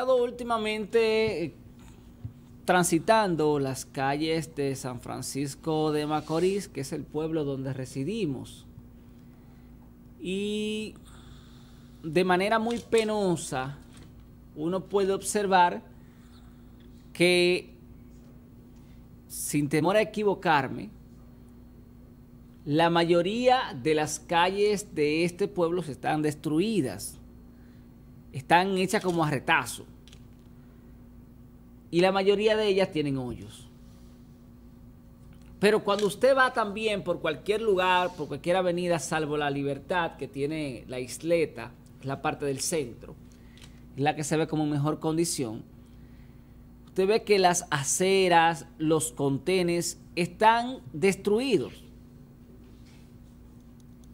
estado últimamente eh, transitando las calles de San Francisco de Macorís, que es el pueblo donde residimos. Y de manera muy penosa, uno puede observar que, sin temor a equivocarme, la mayoría de las calles de este pueblo se están destruidas. Están hechas como a retazo. Y la mayoría de ellas tienen hoyos. Pero cuando usted va también por cualquier lugar, por cualquier avenida, salvo la libertad que tiene la isleta, la parte del centro, la que se ve como mejor condición, usted ve que las aceras, los contenes están destruidos.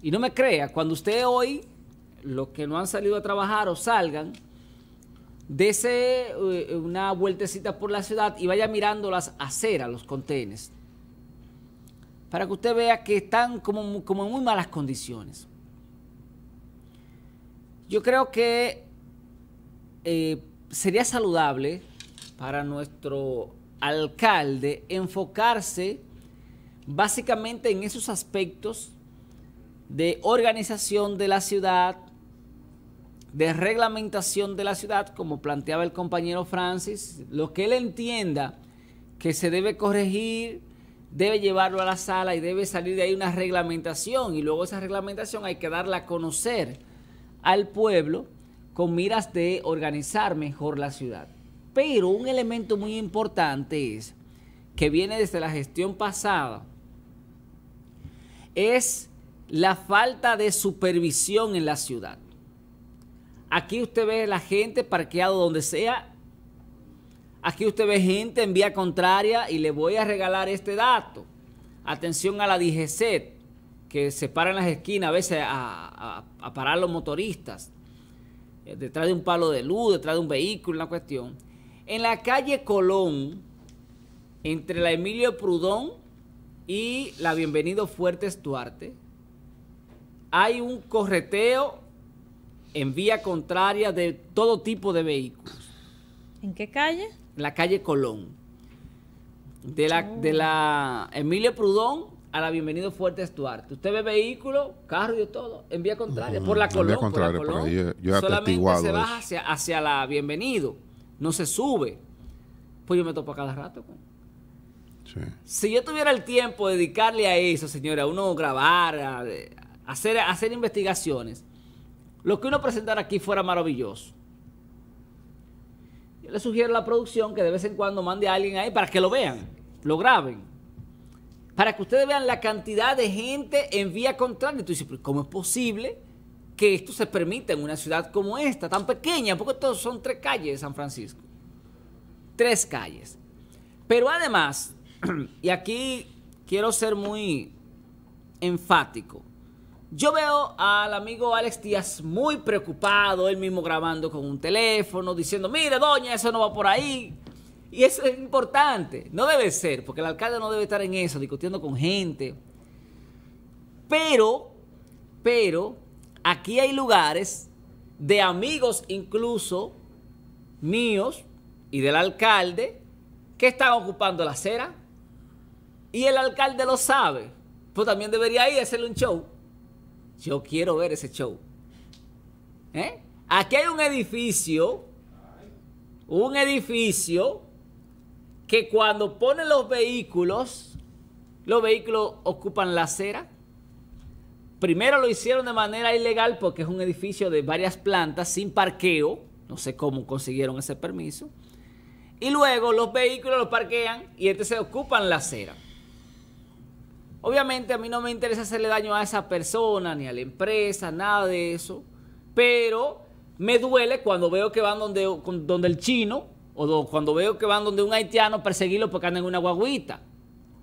Y no me crea, cuando usted hoy los que no han salido a trabajar o salgan, dese eh, una vueltecita por la ciudad y vaya mirando las aceras, los contenes, para que usted vea que están como, en muy malas condiciones. Yo creo que eh, sería saludable para nuestro alcalde enfocarse básicamente en esos aspectos de organización de la ciudad, de reglamentación de la ciudad, como planteaba el compañero Francis, lo que él entienda que se debe corregir, debe llevarlo a la sala y debe salir de ahí una reglamentación y luego esa reglamentación hay que darla a conocer al pueblo con miras de organizar mejor la ciudad. Pero un elemento muy importante es, que viene desde la gestión pasada, es la falta de supervisión en la ciudad. Aquí usted ve la gente parqueado donde sea. Aquí usted ve gente en vía contraria y le voy a regalar este dato. Atención a la DGCET, que se para en las esquinas a veces a, parar los motoristas. Eh, detrás de un palo de luz, detrás de un vehículo, una cuestión. En la calle Colón, entre la Emilio Prudón y la Bienvenido Fuertes Duarte, hay un correteo en vía contraria de todo tipo de vehículos. ¿En qué calle? La calle Colón. De la, Emilia de la Emilio Prudón a la Bienvenido Fuertes Duarte. Usted ve vehículos, carro y todo, en vía contraria, por la Colón. En vía contraria, por ahí, eh, yo, solamente se baja hacia, la Bienvenido, no se sube. Pues yo me topo a cada rato. Pues. Si yo tuviera el tiempo de dedicarle a eso, señora, a uno grabar, hacer, hacer investigaciones, lo que uno presentara aquí fuera maravilloso. Yo le sugiero a la producción que de vez en cuando mande a alguien ahí para que lo vean, lo graben. Para que ustedes vean la cantidad de gente en vía contraria. Y tú dices, ¿cómo es posible que esto se permita en una ciudad como esta, tan pequeña? Porque todos son tres calles de San Francisco. Tres calles. Pero además, y aquí quiero ser muy enfático. Yo veo al amigo Alex Díaz muy preocupado, él mismo grabando con un teléfono, diciendo, mire, doña, eso no va por ahí. Y eso es importante, no debe ser, porque el alcalde no debe estar en eso, discutiendo con gente. Pero, pero, aquí hay lugares de amigos incluso míos y del alcalde que están ocupando la acera. Y el alcalde lo sabe, pues también debería ir a hacerle un show. Yo quiero ver ese show. ¿Eh? Aquí hay un edificio, un edificio que cuando ponen los vehículos, los vehículos ocupan la acera. Primero lo hicieron de manera ilegal porque es un edificio de varias plantas sin parqueo. No sé cómo consiguieron ese permiso. Y luego los vehículos los parquean y entonces ocupan la acera. Obviamente a mí no me interesa hacerle daño a esa persona, ni a la empresa, nada de eso. Pero me duele cuando veo que van donde, donde el chino o cuando veo que van donde un haitiano perseguirlo porque andan en una guaguita.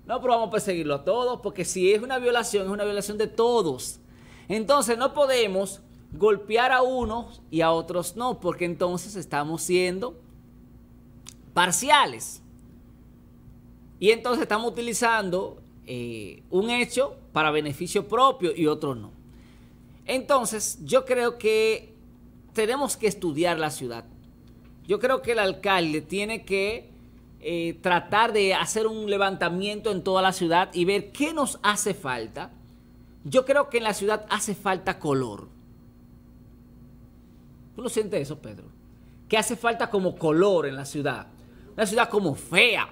No, pero vamos a perseguirlo a todos porque si es una violación, es una violación de todos. Entonces no podemos golpear a unos y a otros no, porque entonces estamos siendo parciales. Y entonces estamos utilizando eh, un hecho para beneficio propio y otro no. Entonces, yo creo que tenemos que estudiar la ciudad. Yo creo que el alcalde tiene que eh, tratar de hacer un levantamiento en toda la ciudad y ver qué nos hace falta. Yo creo que en la ciudad hace falta color. ¿Tú lo sientes eso, Pedro? Que hace falta como color en la ciudad. Una ciudad como fea,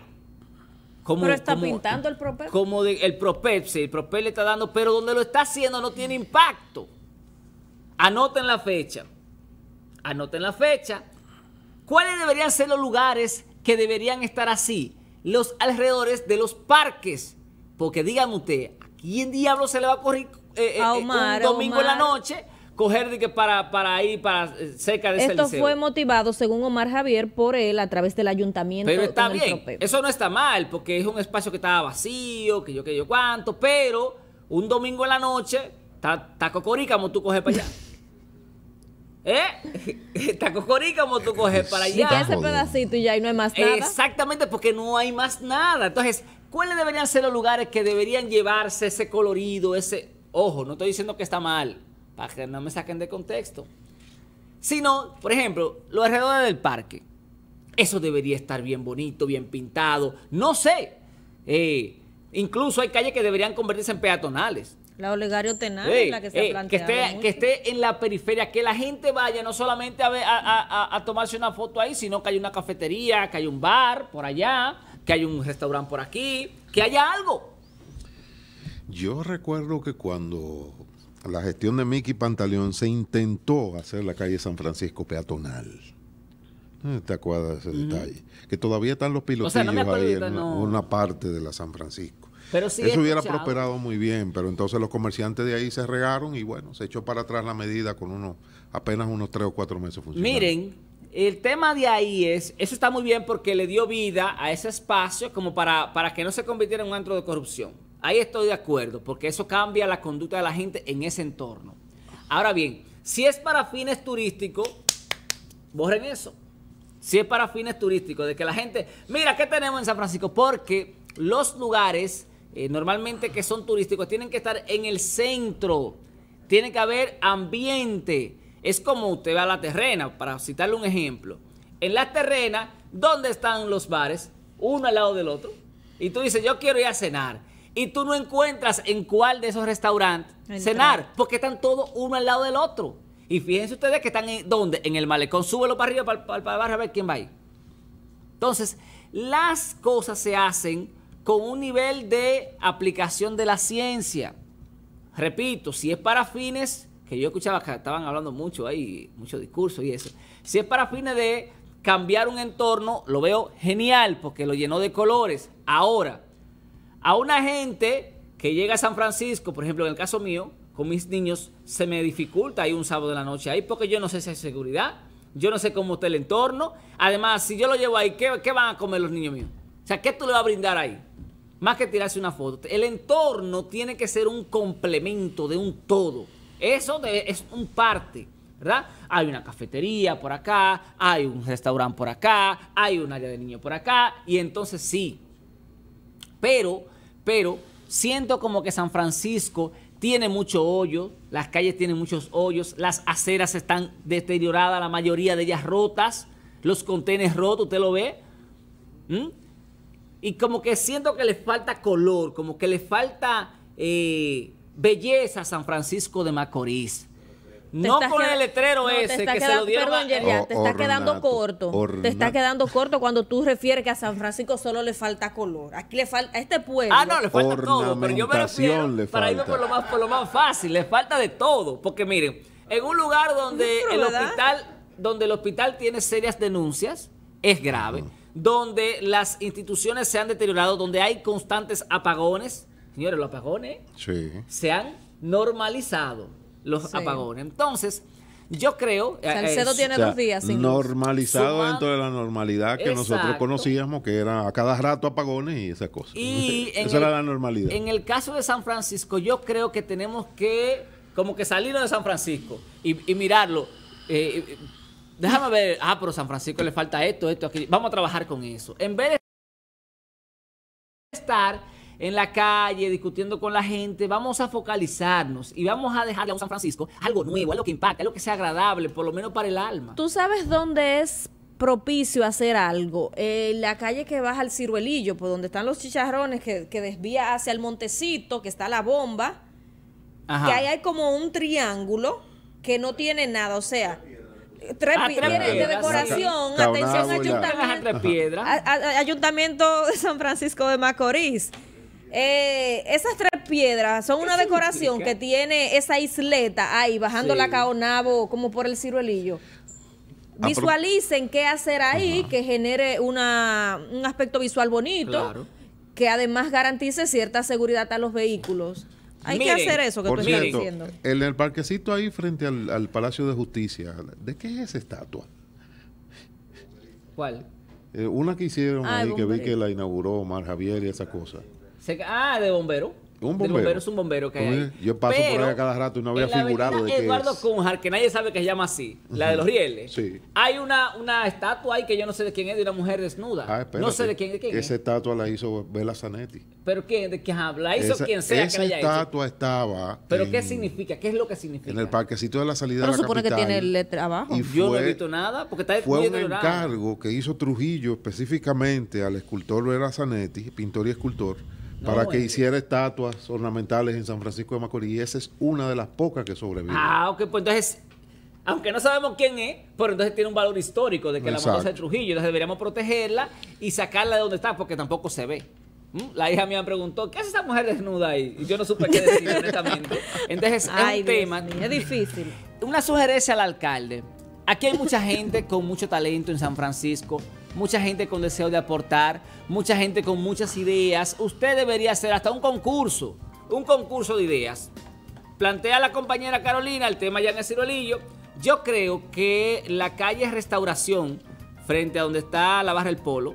pero está pintando el propel. Como el propel, sí, el propel le está dando, pero donde lo está haciendo no tiene impacto. Anoten la fecha. Anoten la fecha. ¿Cuáles deberían ser los lugares que deberían estar así? Los alrededores de los parques. Porque díganme usted, ¿a quién diablo se le va a correr eh, eh, eh, un domingo en la noche? coger de que para, ir para eh, cerca de Esto fue motivado, según Omar Javier, por él a través del ayuntamiento. Pero está bien, eso no está mal, porque es un espacio que estaba vacío, que yo que yo cuánto, pero un domingo en la noche, está, está cocorícamo tú coges para allá. ¿Eh? Taco como tú coges para allá. Y ¿Eh? ese pedacito y ya no hay más nada. Exactamente, porque no hay más nada. Entonces, ¿cuáles deberían ser los lugares que deberían llevarse ese colorido, ese... Ojo, no estoy diciendo que está mal para que no me saquen de contexto. Sino, por ejemplo, los alrededores del parque. Eso debería estar bien bonito, bien pintado. No sé. Eh, incluso hay calles que deberían convertirse en peatonales. La Olegario Tenal, la que se eh, que, esté, en la periferia, que la gente vaya no solamente a, a, tomarse una foto ahí, sino que hay una cafetería, que hay un bar por allá, que hay un restaurante por aquí, que haya algo. Yo recuerdo que cuando la gestión de Mickey Pantaleón se intentó hacer la calle San Francisco peatonal. Eh, te acuerdas ese detalle. Que todavía están los pilotillos ahí en una, parte de la San Francisco. Eso hubiera prosperado muy bien, pero entonces los comerciantes de ahí se regaron y bueno, se echó para atrás la medida con unos apenas unos tres o cuatro meses funcionando. Miren, el tema de ahí es, eso está muy bien porque le dio vida a ese espacio como para, para que no se convirtiera en un antro de corrupción. Ahí estoy de acuerdo, porque eso cambia la conducta de la gente en ese entorno. Ahora bien, si es para fines turísticos, borren eso. Si es para fines turísticos, de que la gente, mira, ¿qué tenemos en San Francisco? Porque los lugares eh, normalmente que son turísticos tienen que estar en el centro, tiene que haber ambiente. Es como usted va a la terrena, para citarle un ejemplo. En la terrena, ¿dónde están los bares? Uno al lado del otro. Y tú dices, yo quiero ir a cenar y tú no encuentras en cuál de esos restaurantes cenar, porque están todos uno al lado del otro. Y fíjense ustedes que están en, ¿dónde? En el malecón, súbelo para arriba, para, para abajo, a ver quién va ahí. Entonces, las cosas se hacen con un nivel de aplicación de la ciencia. Repito, si es para fines, que yo escuchaba que estaban hablando mucho ahí, mucho discurso y eso, si es para fines de cambiar un entorno, lo veo genial porque lo llenó de colores. Ahora, a una gente que llega a San Francisco, por ejemplo, en el caso mío, con mis niños, se me dificulta ir un sábado de la noche ahí porque yo no sé si hay seguridad, yo no sé cómo está el entorno. Además, si yo lo llevo ahí, ¿qué, van a comer los niños míos? O sea, ¿qué tú le vas a brindar ahí? Más que tirarse una foto. El entorno tiene que ser un complemento de un todo. Eso es un parte. ¿verdad? Hay una cafetería por acá, hay un restaurante por acá, hay un área de niños por acá, y entonces sí, pero, pero, siento como que San Francisco tiene mucho hoyo, las calles tienen muchos hoyos, las aceras están deterioradas, la mayoría de ellas rotas, los contenedores rotos, ¿usted lo ve? ¿Mm? Y como que siento que le falta color, como que le falta eh, belleza a San Francisco de Macorís. No con el letrero ese que se lo te está quedando corto. Te está quedando corto cuando tú refieres que a San Francisco solo le falta color. Aquí le falta a este pueblo. Ah, no, le falta todo, pero yo me refiero para irme por lo más por lo más fácil, le falta de todo, porque miren, en un lugar donde el hospital donde el hospital tiene serias denuncias, es grave, donde las instituciones se han deteriorado, donde hay constantes apagones, señores, los apagones se han normalizado los apagones. Entonces, yo creo. Eh, Salcedo tiene dos días. normalizado dentro de la normalidad que nosotros conocíamos, que era a cada rato apagones y esas cosas. Esa era la normalidad. En el caso de San Francisco, yo creo que tenemos que, como que salir de San Francisco y, mirarlo. Eh, eh, déjame ver, ah, pero San Francisco le falta esto, esto, aquí. Vamos a trabajar con eso. En vez de estar en la calle, discutiendo con la gente, vamos a focalizarnos y vamos a dejarle a San Francisco algo nuevo, algo que impacte, algo que sea agradable, por lo menos para el alma. ¿Tú sabes dónde es propicio hacer algo. Eh, la calle que baja al ciruelillo, por donde están los chicharrones, que, desvía hacia el montecito, que está la bomba, que ahí hay como un triángulo que no tiene nada, o sea... Tres, ah, piedras de decoración, atención ayuntamiento, ayuntamiento de San Francisco de Macorís. Eh, esas tres piedras son una decoración que tiene esa isleta ahí, bajando la caonabo como por el ciruelillo. Ah, Visualicen qué hacer ahí, que genere un aspecto visual bonito, que además garantice cierta seguridad a los vehículos. Hay que hacer eso que tú diciendo. En el parquecito ahí frente al, Palacio de Justicia, ¿de qué es esa estatua? ¿Cuál? Eh, una que hicieron ah, ahí, que vi que la inauguró Mar Javier y esa cosa ah, de bombero. Un bombero. es un bombero que hay. Yo paso por ahí cada rato y no había figurado de que Eduardo Cunjar, que nadie sabe que se llama así, la de los rieles. Sí. Hay una, una estatua ahí que yo no sé de quién es, de una mujer desnuda. Ah, no sé de quién, es quién Esa estatua la hizo Bela Zanetti. ¿Pero quién? ¿De quién habla? hizo quien sea esa que la haya estatua estaba. ¿Pero qué significa? ¿Qué es lo que significa? En el parquecito de la salida de la supone que tiene letra abajo. Y yo no he visto nada porque está Fue un encargo que hizo Trujillo específicamente al escultor Bela Zanetti, pintor y escultor para que eh, hiciera estatuas ornamentales en San Francisco de Macorís. Y esa es una de las pocas que sobrevive. Ah, ok, pues entonces, aunque no sabemos quién es, pero entonces tiene un valor histórico de que la moto de Trujillo. Entonces deberíamos protegerla y sacarla de donde está, porque tampoco se ve. ¿Mm? La hija mía me preguntó, ¿qué hace esa mujer desnuda ahí? Y yo no supe qué decir, honestamente. Entonces, hay es un tema. es difícil. Una sugerencia al alcalde. Aquí hay mucha gente con mucho talento en San Francisco mucha gente con deseo de aportar, mucha gente con muchas ideas. Usted debería hacer hasta un concurso, un concurso de ideas. Plantea la compañera Carolina el tema ya en el Cirolillo. Yo creo que la calle Restauración, frente a donde está la barra del Polo,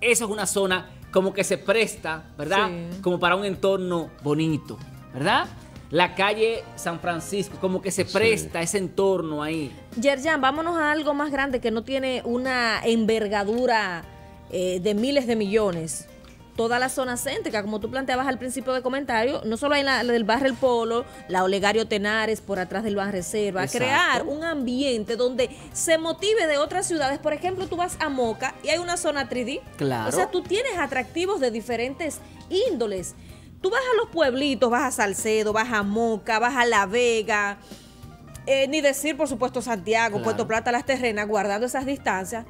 eso es una zona como que se presta, ¿verdad? Como para un entorno bonito, ¿verdad? la calle San Francisco, como que se presta ese entorno ahí. Yerjan, vámonos a algo más grande que no tiene una envergadura eh, de miles de millones. Toda la zona céntrica, como tú planteabas al principio de comentario, no solo hay la, del barrio El Polo, la Olegario Tenares por atrás del Ban Reserva, crear un ambiente donde se motive de otras ciudades. Por ejemplo, tú vas a Moca y hay una zona 3D. Claro. O sea, tú tienes atractivos de diferentes índoles. Tú vas a los pueblitos, vas a Salcedo, vas a Moca, vas a La Vega, eh, ni decir, por supuesto, Santiago, Puerto Plata, Las Terrenas, guardando esas distancias.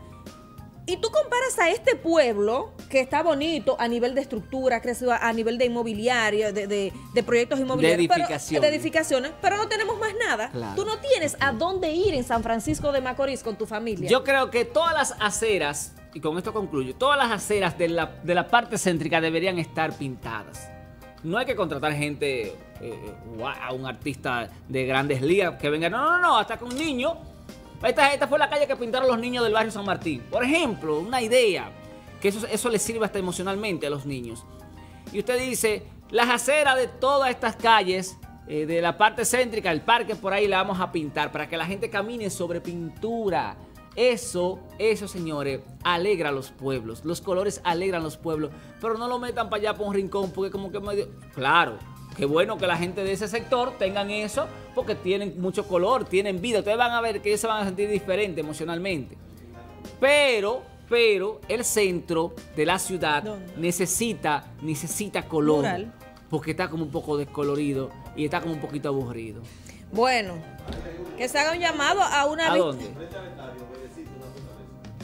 Y tú comparas a este pueblo, que está bonito a nivel de estructura, crecido a nivel de inmobiliario, de, proyectos inmobiliarios, de edificaciones. Pero, no tenemos más nada. Tú no tienes a dónde ir en San Francisco de Macorís con tu familia. Yo creo que todas las aceras, y con esto concluyo, todas las aceras de la, de la parte céntrica deberían estar pintadas. No hay que contratar gente, eh, eh, un artista de grandes ligas que venga, no, no, no, hasta con un niño. Esta, fue la calle que pintaron los niños del barrio San Martín. Por ejemplo, una idea, que eso, eso les sirve hasta emocionalmente a los niños. Y usted dice, las aceras de todas estas calles, eh, de la parte céntrica, el parque por ahí, la vamos a pintar para que la gente camine sobre pintura eso, eso señores, alegra a los pueblos. Los colores alegran a los pueblos. Pero no lo metan para allá, para un rincón, porque como que medio... Claro, qué bueno que la gente de ese sector tengan eso, porque tienen mucho color, tienen vida. Ustedes van a ver que ellos se van a sentir diferente emocionalmente. Pero, pero, el centro de la ciudad necesita, necesita color. Porque está como un poco descolorido y está como un poquito aburrido. Bueno, que se haga un llamado a una... ¿A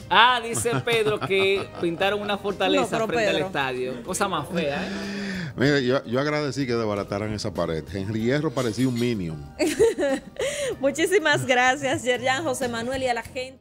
Ah, dice Pedro que pintaron una fortaleza frente al estadio. Cosa más fea, ¿eh? yo, agradecí que desbarataran esa pared. En Hierro parecía un minion. Muchísimas gracias, Yerjan, José Manuel y a la gente.